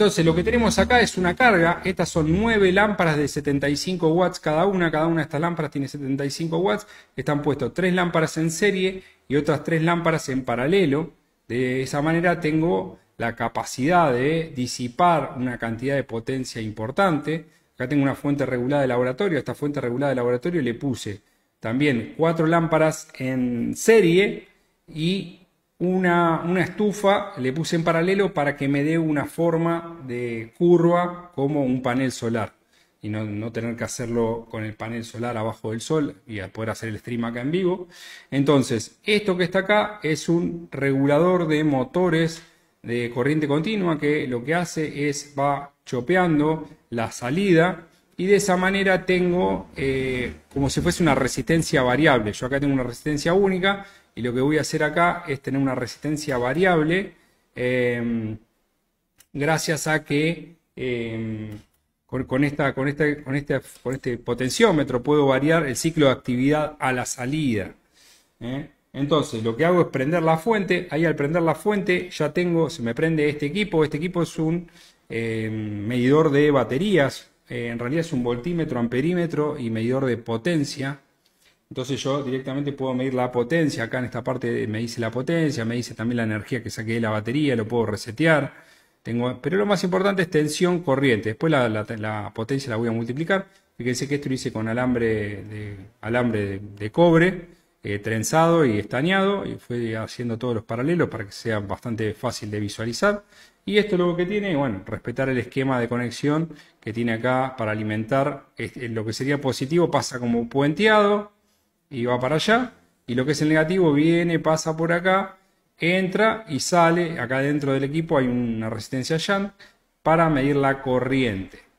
Entonces lo que tenemos acá es una carga, estas son 9 lámparas de 75 watts cada una, cada una de estas lámparas tiene 75 watts, están puestos 3 lámparas en serie y otras tres lámparas en paralelo, de esa manera tengo la capacidad de disipar una cantidad de potencia importante, acá tengo una fuente regulada de laboratorio, esta fuente regulada de laboratorio le puse también cuatro lámparas en serie y una, estufa, le puse en paralelo para que me dé una forma de curva como un panel solar y no, tener que hacerlo con el panel solar abajo del sol y poder hacer el stream acá en vivo. Entonces, esto que está acá es un regulador de motores de corriente continua que lo que hace es va chopeando la salida y de esa manera tengo eh, como si fuese una resistencia variable. Yo acá tengo una resistencia única y lo que voy a hacer acá es tener una resistencia variable em, gracias a que em, con, esta, este, con, este, con este potenciómetro puedo variar el ciclo de actividad a la salida. ¿eh? Entonces lo que hago es prender la fuente, ahí al prender la fuente ya tengo, se me prende este equipo, este equipo es un em, medidor de baterías, eh, en realidad es un voltímetro, amperímetro y medidor de potencia. Entonces yo directamente puedo medir la potencia. Acá en esta parte me dice la potencia, me dice también la energía que saqué de la batería, lo puedo resetear. pero lo más importante es tensión corriente. Después la, potencia la voy a multiplicar. Fíjense que esto lo hice con alambre de, alambre de cobre eh, trenzado y estañado y fue haciendo todos los paralelos para que sea bastante fácil de visualizar. Y esto lo que tiene, bueno, respetar el esquema de conexión que tiene acá para alimentar lo que sería positivo pasa como puenteado y va para allá. Y lo que es el negativo viene, pasa por acá, entra y sale. Acá dentro del equipo hay una resistencia shunt para medir la corriente.